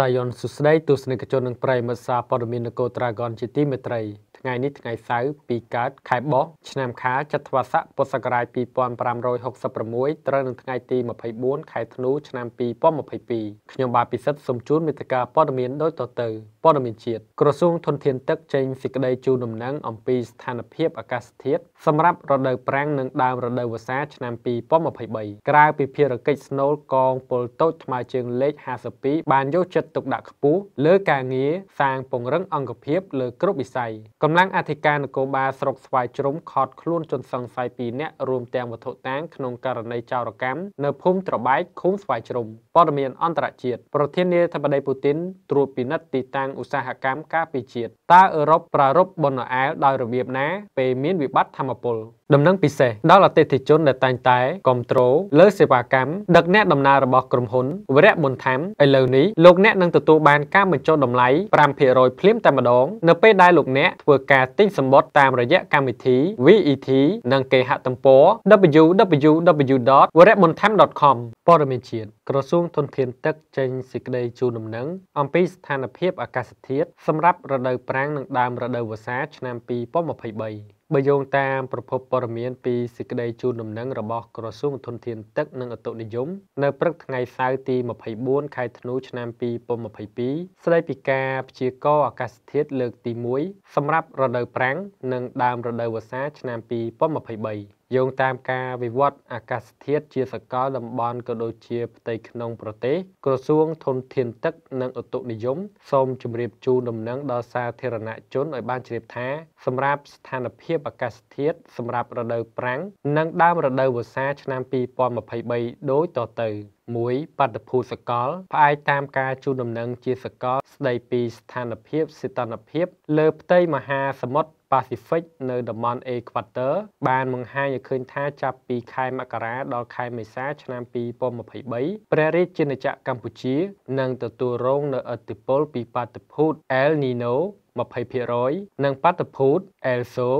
សាយនសុស្ដីទស្សនិកជននិងប្រិមិត្តសាព័ត៌មាននគរត្រាហ្គនជាទីមេត្រីថ្ងៃនេះថ្ងៃសៅរ៍ពីកើតខែបោះឆ្នាំខាចត្វាស័កពុស្សករាជ2566ត្រូវនឹងថ្ងៃទី24ខែធ្នូឆ្នាំ2022ខ្ញុំបាទពិសិដ្ឋសូមជូនមេត្តាព័ត៌មានដូចតទៅព័ត៌មានជាតិក្រសួងធនធានទឹកចេញសេចក្តីជូនដំណឹងអំពីស្ថានភាពអាកាសធាតុសម្រាប់រដូវប្រាំងនិងដើមរដូវវស្សាឆ្នាំ2023ក្រៅពីភារកិច្ចស្នូលកងពលតូចថ្មើរជើងលេខ52បានយកចិត្តទុកដាក់ខ្ពស់លើការងារសាងពង្រឹងអង្គភាពលើគ្រប់វិស័យកម្លាំងអធិការនគរបាលស្រុកស្វាយជ្រុំខត់ខ្លួនជនសង្ស័យ2នាក់រួមទាំងវត្ថុតាងក្នុងករណីចោរកម្មនៅភូមិត្របែកឃុំស្វាយជ្រុំព័ត៌មានអន្តរជាតិប្រធានាធិបតីពូទីនត្រួតពិនិត្យទីតាំងឧស្សាហកម្មការពីជាតិតើអឺរ៉ុបប្រារព្ធបុណ្យអែលដោយរបៀបណាពេលមានវិបត្តិធម្មពលដំណឹងពិសេសដល់អតិថិជនដែលតែងតែគ្រប់គ្រងលើសេវាកម្មដឹកអ្នកដំណើររបស់ក្រុមហ៊ុនវរៈមុនធំឥឡូវនេះលោកអ្នកនឹងទទួលបានការបញ្ចុះតម្លៃ5%ភ្លាមតែម្ដងនៅពេលដែលលោកអ្នកធ្វើការទិញសម្បត្តិតាមរយៈកម្មវិធី VET និងគេហទំព័រ www.wremontham.com ព័ត៌មានជាតិក្រសួងធនធានទឹកចេញសេចក្តីជូនដំណឹងអំពីស្ថានភាពអាកាសធាតុសម្រាប់រដូវប្រាំងនិងដើមរដូវវស្សាឆ្នាំ2023បើយោងតាមប្រភពព័ត៌មានពីសេចក្តីជូនដំណឹងរបស់ក្រសួងធនធានទឹកនិងអតុនិយមនៅព្រឹកថ្ងៃសៅរ៍ទី24ខែធ្នូឆ្នាំ2022ស្តីពីការព្យាករណ៍អាកាសធាតុលើកទី1សម្រាប់រដូវប្រាំងនិងដើមរដូវវស្សាឆ្នាំ2023យោងតាមការវិវត្តអាកាសធាតុជាសកលតំបន់ក៏ដូចជាផ្ទៃក្នុងប្រទេសក្រសួងធនធានទឹក និងឧតុនិយមសូមជម្រាបជូនដំណឹងដល់សាធារណជនឲ្យបានជ្រាបថា សម្រាប់ស្ថានភាពអាកាសធាតុសម្រាប់រដូវប្រាំងនិងដើមរដូវវស្សាឆ្នាំ2023ដូចតទៅ1បាតុភូសកលផ្អែកតាមការជូនដំណឹងជាសកលស្ដីពីស្ថានភាពសីតុណ្ហភាពលើផ្ទៃមហាសមុទ្រ Pacific នៅតំបន់ Equator បានបង្ហាញឲ្យឃើញថាចាប់ពី ខែមករាដល់ខែមេសាឆ្នាំ2023ព្រះរាជាណាចក្រកម្ពុជានឹងទទួលរង នៅឥទ្ធិពល ពីបាតុភូត El Nino 20%និងបាតុភូត El Sol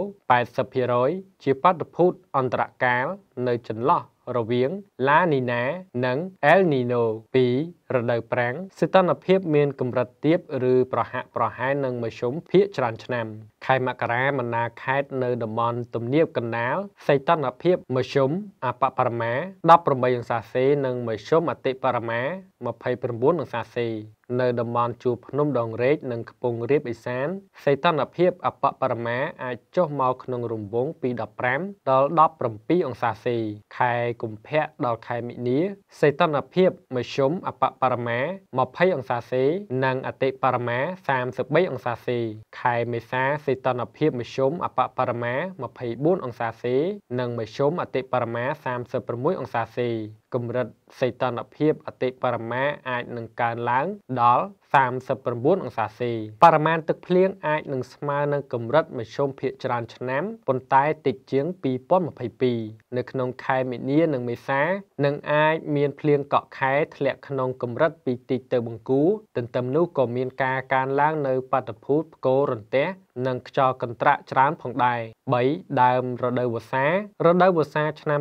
80%ជាបាតុភូតអន្តរកាលនៅចន្លោះរវាង La Nina និង El Nino ពីរដូវប្រាំងសីតុណ្ហភាពមានកម្រិតទាប ឬប្រហាក់ប្រហែលនឹងមធ្យមភាគច្រើនឆ្នាំខែមករាមណាខេតនៅតំបន់ទំនាបកណ្ដាលសីតុណ្ហភាពមធ្យមអបបរមា18អង្សាសេនិងមធ្យមអតិបរមា29អង្សាសេនៅតំបន់ជួរភ្នំដងរែកនិងខ្ពង់រាបឦសានសីតុណ្ហភាពអបបរមាអាចចុះមកក្នុងរង្វង់ពី15ដល់17អង្សាសេខែកុម្ភៈដល់ខែមិនិនាសីតុណ្ហភាពមធ្យមអបបរមា20អង្សាសេនិងអតិបរមា33អង្សាសេខែមេសាសីតុណ្ហភាពមធ្យមអបបរមា24អង្សាសេនិងមធ្យមអតិបរមា36អង្សាសេកម្រិតសីតុណ្ហភាពអតិបរមាអាចនឹងកើនឡើងដល់39អង្សាសេបរិមាណទឹកភ្លៀងអាចនឹងស្មើនឹងកម្រិតមធ្យមភាគច្រើនឆ្នាំប៉ុន្តែតិចជាង2022នៅក្នុងខែមីនានិងមេសានឹងអាចមានភ្លៀងកក់ខែ ធ្លាក់ក្នុងកម្រិតពីតិចទៅបង្គូទន្ទឹមនោះក៏មានការកើនឡើងនៅបាតុភូតផ្គររន្ទះនិងខ្យល់កន្ត្រាក់ច្រើនផងដែរ3ដើមរដូវវស្សារដូវវស្សាឆ្នាំ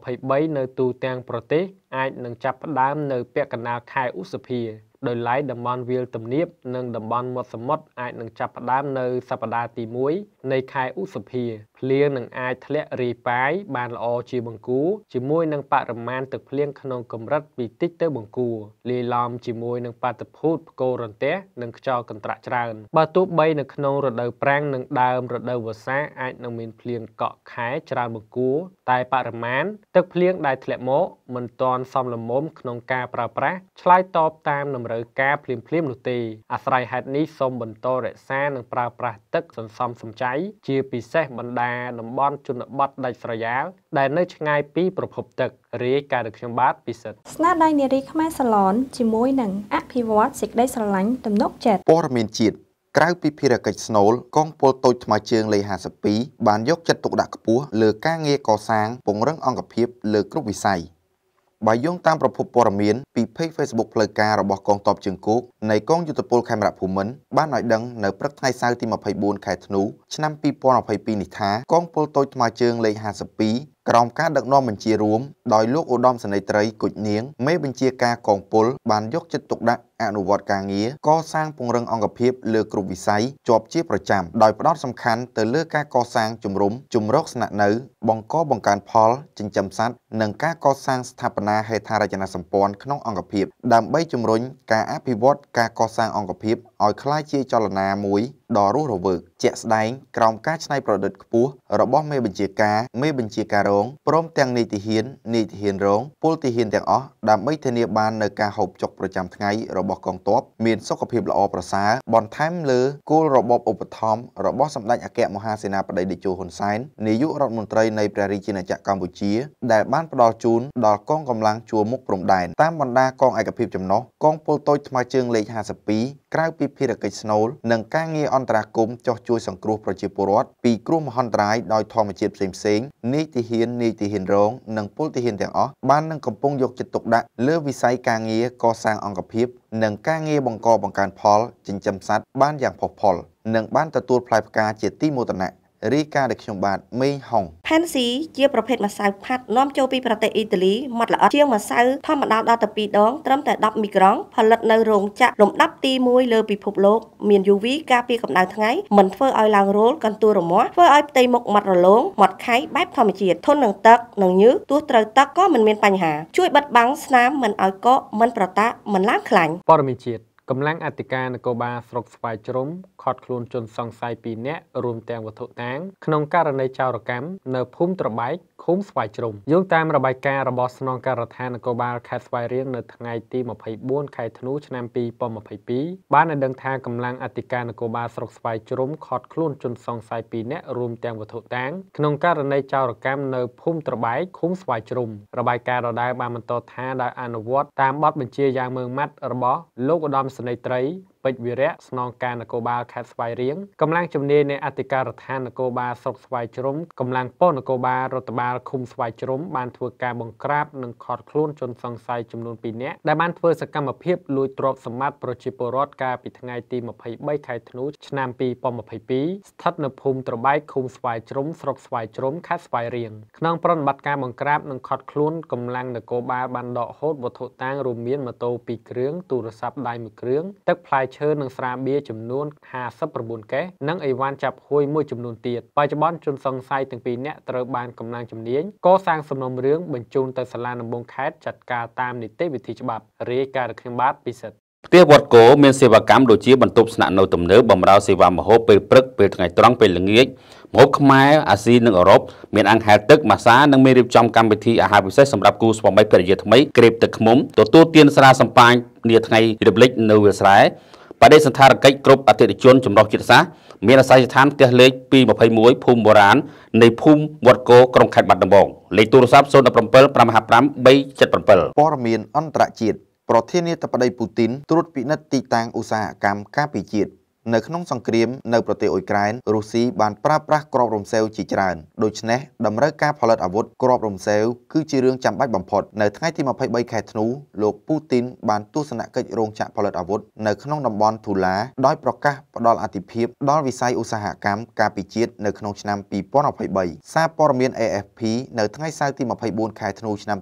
2023នៅទូទាំងប្រទេសអាចនឹងចាប់ផ្ដើមនៅពាក់កណ្ដាលខែឧសភាដោយឡែកតំបន់វាលទំនាបនិងតំបន់មាត់សមុទ្រអាចនឹងចាប់ផ្ដើមនៅសប្តាហ៍ទី1នៃខែឧសភាភ្លៀងនឹងអាចធ្លាក់រាយប៉ាយបានល្អជាបង្គួរជាមួយនឹងបរិមាណទឹកភ្លៀងក្នុងកម្រិតវិតិចទៅបង្គួរលាយឡំជាមួយនឹងបាតុភូតផ្គររន្ទះនិងខ្យល់កន្ត្រាក់ច្រើនបើទោះបីនៅក្នុងរដូវប្រាំងនិងដើមរដូវវស្សាអាចនឹងមានភ្លៀងកក់ខែច្រើនបង្គួរតែបរិមាណទឹកភ្លៀងដែលធ្លាក់មកមិនទាន់សមល្មមក្នុងការប្រើប្រាស់ឆ្លើយតបតាមតម្រូវការភ្លាមៗនោះទេអាស្រ័យហេតុនេះសូមបន្តរក្សានិងប្រើប្រាស់ទឹកសន្សំសំចៃជាពិសេសបណ្ដាតែតំបន់ជនបទដាច់ស្រយាលដែលនៅ ឆ្ងាយពីប្រភពទឹករាយការណ៍ដោយខ្ញុំបាទពិសិដ្ឋស្នាដៃនារីខ្មែរសាឡនជាមួយនឹងអភិវឌ្ឍសេចក្តីស្រឡាញ់ទំនុកចិត្តព័ត៌មានជាតិក្រៅពីភារកិច្ចស្នូលកងពលតូចថ្មើរជើងលេខ52បានយក ចិត្តទុកដាក់ខ្ពស់លើការងារកសាងពង្រឹងអង្គភាព លើ គ្រប់វិស័យបើយោងតាមប្រភពព័ត៌មានពី page Facebook ផ្លូវការរបស់កងទ័ពជើងគោកនៃកងយុទ្ធពលខេមរភូមិន្ទបានឲ្យដឹងនៅព្រឹកថ្ងៃសៅរ៍ទី24ខែធ្នូឆ្នាំ2022នេះថាកងពលតូចថ្មើរជើងលេខ52ក្រោមការដឹកនាំបញ្ជារួមដោយលោកឧត្តមសេនីយត្រីគុជនាងមេបញ្ជាការកងពលបានយកចិត្តទុកដាក់អនុវត្តការងារកសាងពង្រឹងអង្គភាពលើគ្រប់វិស័យជាប់ជាប្រចាំដោយផ្ដោតសំខាន់ទៅលើការកសាងជំរំ ជំរកស្នាក់នៅ បង្កបង្កើនផលចិញ្ចឹមសត្វនិងការកសាងស្ថាបនាហេដ្ឋារចនាសម្ព័ន្ធក្នុងអង្គភាព ដើម្បីជំរុញការអភិវឌ្ឍការកសាងអង្គភាពឲ្យក្លាយជាចលនាមួយដ៏រស់រវើកជាក់ស្ដែងក្រោមការច្នៃប្រឌិតខ្ពស់របស់មេបញ្ជាការមេបញ្ជាការរងព្រមទាំងនាយទាហាននាយទាហានរងពលទាហានទាំងអស់ដើម្បីធានាបាននូវការហូបចុកប្រចាំថ្ងៃរបស់របស់កងទ័ពមានសុខភាពល្អប្រសើរបន្ថែមលើគោលរបបឧបត្ថម្ភរបស់សម្ដេចអគ្គមហាសេនាបតីតេជោហ៊ុនសែននាយករដ្ឋមន្ត្រីនៃព្រះរាជាណាចក្រកម្ពុជា ដែលបានផ្ដល់ជូនដល់កងកម្លាំងជួរមុខព្រំដែនតាមបណ្ដាកងឯកភាពចំណុះកងពលតូចថ្មើរជើងលេខ52ក្រៅពីភារកិច្ចស្នូលនិងការងារអន្តរាគមន៍ចោះជួយ សង្គ្រោះប្រជាពលរដ្ឋពីគ្រោះមហន្តរាយដោយធម្មជាតិផ្សេងៗនាយទាហាននាយទាហានរងនិងពលទាហានទាំងអស់បាននឹងកំពុងយកចិត្តទុកដាក់លើវិស័យការងារកសាងអង្គភាពនិងការងារបង្កបង្កើនផលចិញ្ចឹមសត្វបានយ៉ាងផុសផុលនិងបានទទួលផ្លែផ្កាជាទីមោទនៈរីកាដែលខ្ញុំបាទមេងហុងផេនស៊ីជាប្រភេទម្សៅផាត់នាំចូលពីប្រទេសអ៊ីតាលីម៉ត់ល្អិតជាងម្សៅធម្មតាដល់ទៅ2ដង ត្រឹមតែ10មីក្រូផលិតនៅរោងចក្រលំដាប់ទី1លើពិភពលោក មាន UV ការពារកម្ដៅថ្ងៃមិនធ្វើឲ្យឡើងរោលកន្ទួលរមាស់ធ្វើឲ្យផ្ទៃមុខម៉ត់រលោងម៉ត់ខៃបែបធម្មជាតិធន់នឹងទឹកនិងញើសទោះត្រូវទឹកក៏មិនមានបញ្ហាជួយបិទបាំងស្នាមមិនឲ្យកកមិនប្រតាក់មិនឡើងខ្លាញ់ព័ត៌មានជាតិកម្លាំងអធិការនគរបាលស្រុកស្វាយជ្រុំខត់ខ្លួនជនសង្ស័យ2នាក់រួមទាំងវត្ថុតាងក្នុងករណីចោរកម្មនៅភូមិត្របែកឃុំស្វាយជ្រុំយោងតាមរបាយការណ៍របស់ស្នងការដ្ឋាននគរបាលខេត្តស្វាយរៀងនៅថ្ងៃទី24ខែធ្នូឆ្នាំ2022បានឲ្យដឹងថាកម្លាំងអធិការនគរបាលស្រុកស្វាយជ្រុំខត់ខ្លួនជនសង្ស័យ2នាក់រួមទាំងវត្ថុតាង ក្នុងករណីចោរកម្មនៅភូមិត្របែកឃុំស្វាយជ្រុំរបាយការណ៍ដដែលបានបន្តថាដោយអនុវត្តតាមបទបញ្ជាយ៉ាងម៉ឺងម៉ាត់របស់លោកឧត្តមសេនីយ៍ត្រីពេជ្រវីរៈស្នងការនគរបាលខេត្តស្វាយរៀងកម្លាំងជំនាញនៃអធិការដ្ឋាននគរបាលស្រុកស្វាយជ្រុំកម្លាំងប៉ុស្តិ៍នគរបាលរដ្ឋបាលឃុំស្វាយជ្រុំបានធ្វើការបង្ក្រាបនិងខត់ខ្លួនជនសង្ស័យចំនួន2នាក់ដែលបានធ្វើសកម្មភាពលួចទ្រព្យសម្បត្តិប្រជាពលរដ្ឋកាលពីថ្ងៃទី23ខែធ្នូឆ្នាំ2022ស្ថិតនៅភូមិត្របែកឃុំស្វាយជ្រុំស្រុកស្វាយជ្រុំខេត្តស្វាយរៀងក្នុងប្រតិបត្តិការបង្ក្រាបនិងខត់ខ្លួនកម្លាំងនគរបាលបានដកហូតវត្ថុតាងរួមមានម៉ូតូ2គ្រឿងទូរស័ព្ទដៃ1គ្រឿងទឹកផ្លែឈើនិងស្រាបៀរចំនួន59កេសនិងអីវ៉ាន់ចាប់ហួយមួយចំនួនទៀតបច្ចុប្បន្នជនសង្ស័យទាំងពីរនាក់ត្រូវបានកំណាងជំនាញកសាងសំណុំរឿងបញ្ជូនទៅសាលាដំបងខេត្តចាត់ការតាមនីតិវិធីច្បាប់រាយការណ៍របស់បាទពិសិដ្ឋផ្ទះវត្តគោមានសេវាកម្មដូចជាបន្ទប់ស្នាក់នៅទំនើបបម្រើសេវាម្ហូបពេលព្រឹកពេលថ្ងៃត្រង់ពេលល្ងាចម្ហូបខ្មែរអាស៊ីនិងអឺរ៉ុបមានអង្គហែលទឹកម៉ាសានិងមានរៀបចំកម្មវិធីអាហារពិសេសសម្រាប់គូស្វាមីភរិយាថ្មីក្រេបទឹកឃ្មុំទទួលទានស្រាសម្ពាញនាថ្ងៃរំលឹកនៅវាលស្រែបដិសន្ធារកិច្ចគ្រប់អតិថិជនចម្រុះជាតិសាសន៍មានអាស័យដ្ឋានផ្ទះលេខ221ភូមិបុរាណនៃភូមិវត្តគោក្រុងខេត្តបាត់ដំបងលេខទូរស័ព្ទ017 555 377ព័ត៌មានអន្តរជាតិប្រធានាធិបតីពូទីនត្រួតពិនិត្យទីតាំងឧស្សាហកម្មការពីជាតិនៅក្នុងសង្គ្រាមនៅប្រទេសអ៊ុយក្រែនរុស្ស៊ីបានប្រើប្រាស់គ្រាប់រំសេវជាច្រើនដូច្នេះតម្រូវការផលិតអាវុធគ្រាប់រំសេវគឺជារឿងចាំបាច់បំផុតនៅថ្ងៃទី23ខែធ្នូលោកពូទីនបានទស្សនកិច្ចរោងចក្រផលិតអាវុធនៅក្នុងតំបន់ធូឡាដោយប្រកាសផ្ដល់អាទិភាពដល់វិស័យឧស្សាហកម្មការពិជាតិនៅក្នុងឆ្នាំ2023សារព័ត៌មាន AFP នៅថ្ងៃសៅរ៍ទី24ខែធ្នូឆ្នាំ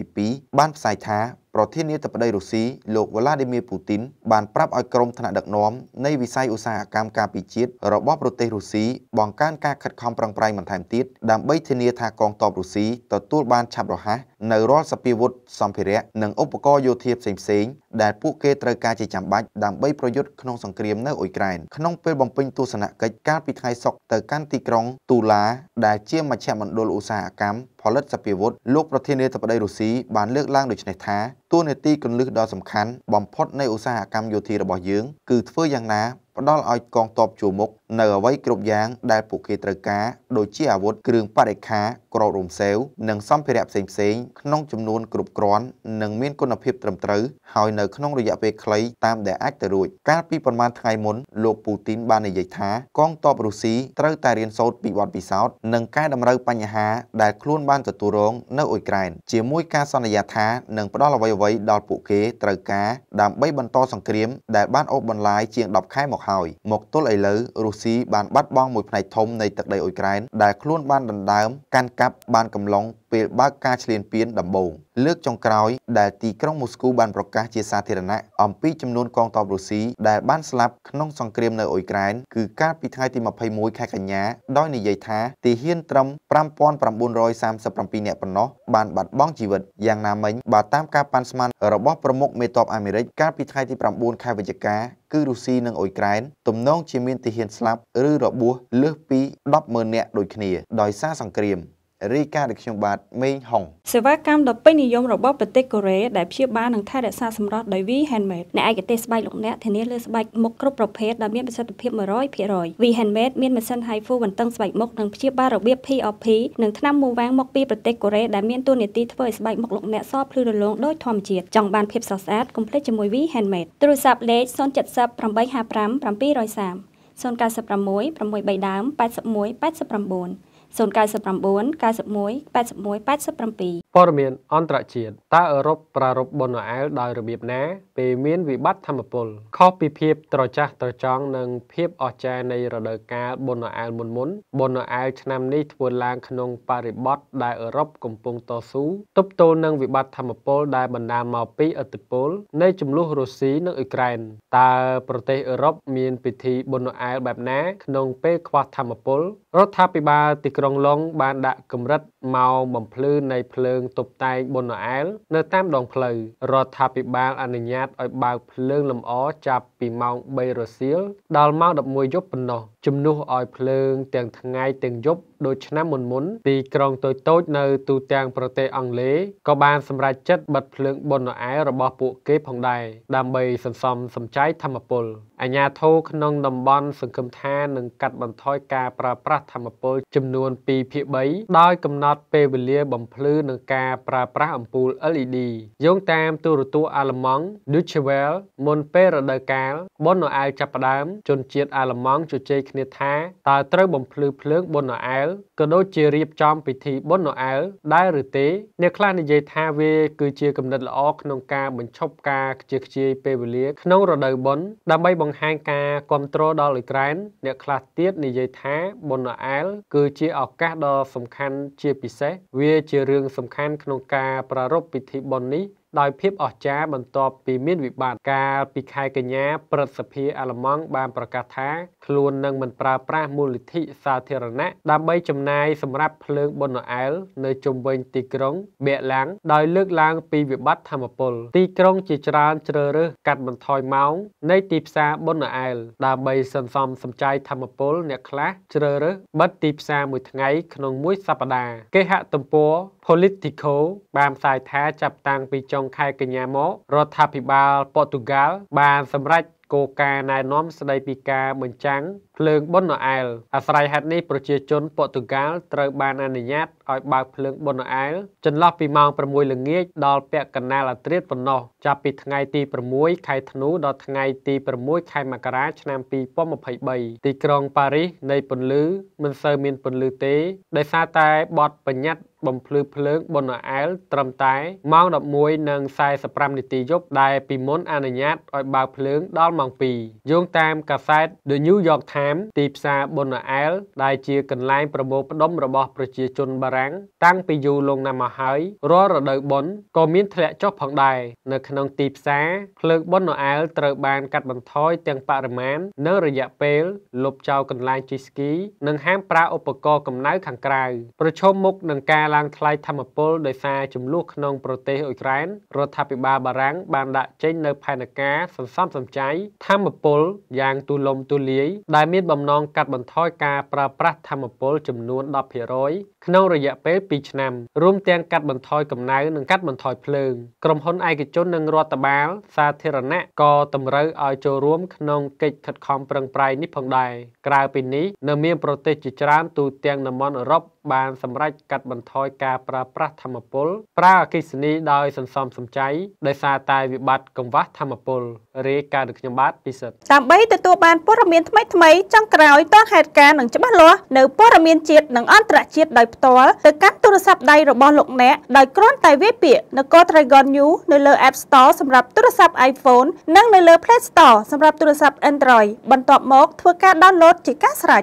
2022បានផ្សាយថាប្រធានាធិបតីរុស្ស៊ីលោក Vladimir Putin បានប្រាប់ឲ្យក្រុមថ្នាក់ដឹកនាំនៃវិស័យឧស្សាហកម្មការពារជាតិរបស់ប្រទេសរុស្ស៊ីបង្កើនការខិតខំប្រឹងប្រែងបន្ថែមទៀតដើម្បីធានាថាកងទ័ពរុស្ស៊ីទទួល បានឆាប់រហ័សនៅរាល់សពាវុធសម្ភារៈនិងឧបករណ៍យោធាផ្សេងៗដែលពួកគេត្រូវការជាចាំបាច់ដើម្បីប្រយុទ្ធក្នុងសង្គ្រាមនៅអ៊ុយក្រែនក្នុងពេលបំពេញទស្សនកិច្ចកាលពីថ្ងៃសុក្រទៅកាន់ទីក្រុងទូឡាដែលជាមជ្ឈមណ្ឌលឧស្សាហកម្មផលិតសពាវុធលោកប្រធានាធិបតីរុស្ស៊ីបានលើកឡើងដូចនេះថាទួលនីតិគន្លឹះដ៏សំខាន់បំផុតនៃឧស្សាហកម្មយោធារបស់យើង គឺធ្វើយ៉ាងណាផ្ដល់ឲ្យកងទ័ពជួរមុខនៅអ្វីគ្រប់យ៉ាងដែលពួកគេត្រូវការដូចជាអាវុធគ្រឿងបរិខាក្រោតរំសេវនិងសម្ភារៈផ្សេងៗក្នុងចំនួនគ្រប់គ្រាន់និងមានគុណភាពត្រឹមត្រូវហើយនៅក្នុងរយៈពេលខ្លីតាមដែលអាចទៅរួច កាលពីប្រហែលថ្ងៃមុនលោកពូទីនបាននិយាយថាកងទ័ពរុស្ស៊ីត្រូវតែរៀនសូត្រពីបទពិសោធន៍និងកែតម្រូវបញ្ហាដែលខ្លួនបានទទួលរងនៅអ៊ុយក្រែនជាមួយការសន្យាថានឹងផ្ដល់អ្វីៗដល់ពួកគេត្រូវការដើម្បីបន្តសង្គ្រាមដែលបានអូសបន្លាយជាង10ខែមកហើយមកទល់ឥឡូវរុស្ស៊ីបានបាត់បង់មួយផ្នែកធំនៃទឹកដីអ៊ុយក្រែនដែលខ្លួនបាន ដណ្ដើម កាន់កាប់បានកំឡុងពេលបើកការឈ្លានពានដំបូងលើកចុងក្រោយដែលទីក្រុងមូស្គូបានប្រកាសជាសាធារណៈអំពីចំនួនកងទ័ពរុស្ស៊ីដែលបានស្លាប់ក្នុងសង្គ្រាមនៅអ៊ុយក្រែនគឺកាលពីថ្ងៃទី21ខែកញ្ញា ដោយនិយាយថាទាហានត្រឹម5937នាក់ប៉ុណ្ណោះបានបាត់បង់ជីវិតយ៉ាងណាមិញបើតាមការប៉ាន់ស្មានរបស់ប្រមុខមេតបអាមេរិកកាលពីថ្ងៃទី9ខែវិច្ឆិកា គឺរុស្ស៊ីនិងអ៊ុយក្រែនទំនងជាមានទាហានស្លាប់ឬរបួសលើសពី100,000នាក់ដូចគ្នាដោយសារសង្គ្រាម។រីកាដែលខ្ញុំបាទមេងហុងសេវាកម្មដ៏ពេញនិយមរបស់ប្រទេសកូរ៉េដែលព្យាបាលនិងថែរក្សាសម្រស់ដោយ V Handmade អ្នកឯកទេសស្បែកលោកអ្នកធានាលើស្បែកមុខគ្រប់ប្រភេទដែលមានប្រសិទ្ធភាព100% V Handmade មានម៉ាស៊ីន HIFU បន្ទឹងស្បែកមុខនិងព្យាបាលរបៀប POP និងថ្នាំមូវ៉ាំងមកពីប្រទេសកូរ៉េដែលមានតួនាទីធ្វើឲ្យស្បែកមុខលោកអ្នកសភ្លឺរលោងដោយធម្មជាតិចង់បានភាពស្រស់ស្អាតកុំភ្លេចជាមួយ V Handmade ទូរស័ព្ទលេខ070 855 730 096 633ដើម81 89 099 91 81 87ព័ត៌មានអន្តរជាតិតើអឺរ៉ុបប្រារព្ធបុណ្យណូអែលដោយរបៀបណាពេលមាន វិបត្តិធម្មពលខុសពីភាព ត្រចះត្រចង់និងភាពអស្ចារ្យនៃរដូវកាលបុណ្យណូអែលមុនមុនបុណ្យណូអែលឆ្នាំនេះធ្វើឡើងក្នុង បរិបទដែលអឺរ៉ុបកំពុងតស៊ូទប់ទល់នឹងវិបត្តិធម្មពលដែលបណ្ដាលមកពីឥទ្ធិពល នៃចំនួនរុស្ស៊ីនិងអ៊ុក្រែនតើប្រទេសអឺរ៉ុបមាន ពិធីបុណ្យណូអែលបែបណាក្នុងពេលខ្វះធម្មពលរដ្ឋាភិបាលទីក្រុងក្រុងឡុងបានដាក់កម្រិតមកបំភ្លឺនៃភ្លើងតុបតែងប៊ុនណូអែលនៅតាមដងផ្លូវរដ្ឋាភិបាលអនុញ្ញាតឲ្យបើកភ្លើងលម្អចាប់ពីម៉ោង3រសៀលដល់ម៉ោង11យប់ប៉ុណ្ណោះជំនួសឲ្យភ្លើងទាំងថ្ងៃទាំងយប់ដូចឆ្នាំមុនមុនទីក្រុងតូចតូចនៅទូទាំងប្រទេសអង់គ្លេសក៏បានសម្រេចចិត្តបិទភ្លើងបុណ្យអែរបស់ពួកគេផងដែរដើម្បីសន្សំសំចៃធម្មពលអាញាធរក្នុងតំបន់សង្គមថានឹងកាត់បន្ថយការប្រើប្រាស់ធម្មពលចំនួន2ភាគ3ដោយកំណត់ពេលវេលាបំភ្លឺនឹងការប្រើប្រាស់អំពូល LED យោងតាមទូរទស្សន៍អាល្លឺម៉ង់ Deutsche Welle មុនពេលរដូវកាលបុណ្យអែចាប់ផ្ដើមជនជាតិអាល្លឺម៉ង់ជជែកគ្នាថាតើត្រូវបំភ្លឺភ្លើងបុណ្យណូអែលក៏ដូចជារៀបចំពិធីបុណ្យណូអែលដែរឬទេអ្នកខ្លះនិយាយថាវាគឺជាគំនិតល្អក្នុងការបញ្ឈប់ការខ្ជិះខ្ជាយពេលវេលាក្នុងរដូវបុណ្យដើម្បីបង្ហាញការគ្រប់គ្រងដល់អ៊ុយក្រែនអ្នកខ្លះទៀតនិយាយថាបុណ្យណូអែលគឺជាឱកាសដ៏សំខាន់ជាពិសេសវាជារឿងសំខាន់ ក្នុងការប្រារព្ធពិធីបុណ្យនេះដោយភាពអស្ចារ្យបន្ទាប់ពីមានវិបត្តិកាលពីខែកញ្ញាព្រឹទ្ធសភាអាល្លឺម៉ង់បានប្រកាសថាខ្លួននឹងមិនប្រើប្រាស់មូលនិធិសាធារណៈដើម្បីចំណាយសម្រាប់ភ្លើងបុណអែលនៅជុំវិញទីក្រុងបៀឡាំងដោយលើកឡើងពីវិបត្តិធម្មពលទីក្រុងជាច្រើនជ្រើសរើសកាត់បន្ថយម៉ោងនៃទីផ្សារបុណអែលដើម្បីសន្សំសំចៃធម្មពលអ្នកខ្លះជ្រើសរើសបិទទីផ្សារមួយថ្ងៃក្នុងមួយសប្តាហ៍គេហទំព័រ Politico បានផ្សាយថាចាប់តាំងពីចុង ខែកញ្ញាមករដ្ឋាភិបាលព័រទុយហ្គាល់បានសម្រេចគោលការណ៍ណែនាំស្ដីពីការបញ្ចាំងភ្លើងប៊ុនណូអែលអាស្រ័យហេតុនេះប្រជាជនព័រទុយហ្គាល់ត្រូវបានអនុញ្ញាតឲ្យបើកភ្លើងប៊ុនណូអែលចន្លោះពីម៉ោង6ល្ងាចដល់ពាក់កណ្ដាលអាត្រៀតប៉ុណ្ណោះចាប់ពីថ្ងៃទី6ខែធ្នូដល់ថ្ងៃទី6ខែមករាឆ្នាំ2023ទីក្រុងប៉ារីសនៃពន្លឺមិនសូវមានពន្លឺទេដោយសារតែបទបញ្ញត្តិបំភ្លឺភ្លើងប៊ុនអែលត្រឹមតែម៉ោង11:45នាទីយប់ដែលពីមុនអនុញ្ញាតឲ្យបើកភ្លើងដល់ម៉ោង2យោងតាមកាសែត The New York Times ទីផ្សារប៊ុនអែលដែលជា កន្លែងប្រមូលផ្ដុំរបស់ប្រជាជនបារាំងតាំងពីយូរលង់ណាស់មកហើយរាល់រដូវបុណ្យក៏មានធ្លាក់ចុះផងដែរនៅក្នុងទីផ្សារភ្លើងប៊ុនអែលត្រូវបានកាត់បន្ថយទាំងបរិមាណនិងរយៈពេលលុបចោលកន្លែងជិះស្គី និងហាមប្រើឧបករណ៍កំណៅខាងក្រៅប្រឈមមុខនឹងការឡើងថ្លៃធម្មពលដោយសារចំនួនក្នុងប្រទេសអ៊ុយក្រែនរដ្ឋាភិបាលបារាំងបានដាក់ចេញនៅផែនការសន្សំសំចៃធម្មពលយ៉ាងទូលំទូលាយដែលមានបំណងកាត់បន្ថយការប្រើប្រាស់ធម្មពលចំនួន10%ក្នុងរយៈពេល2ឆ្នាំរួមទាំងកាត់បន្ថយកំណៅនិងកាត់បន្ថយភ្លើងក្រុមហ៊ុនឯកជននិងរដ្ឋបាលសាធារណៈក៏តម្រូវឲ្យចូលរួមក្នុងកិច្ចខិតខំប្រឹងប្រែងនេះផងដែរក្រៅពីនេះនៅមានប្រទេសជាច្រើនទូទាំងតំបន់អឺរ៉ុបបានសម្រេចកាត់បន្ថយការប្រើប្រាស់ធម្មពលប្រើអគ្គិសនីដោយសន្សំសំចៃដោយសារតែវិបត្តិកង្វះធម្មពលរាយការណ៍ដូចខ្ញុំសម្បត្តិពិសិដ្ឋដើម្បីទទួលបានព័ត៌មានថ្មីៗចុងក្រោយតហេតុការណ៍និងច្បាស់លាស់នៅព័ត៌មានជាតិនិងអន្តរជាតិដោយផ្ទាល់ទៅកាន់ទូរស័ព្ទដៃរបស់លោកអ្នកដោយគ្រាន់តែវាយពាក្យនគរ Dragon New នៅលើ App Store សម្រាប់ទូរស័ព្ទ iPhone និងនៅលើ Play Store សម្រាប់ទូរស័ព្ទ Android បន្ទាប់មកធ្វើការ download ជាការស្រេច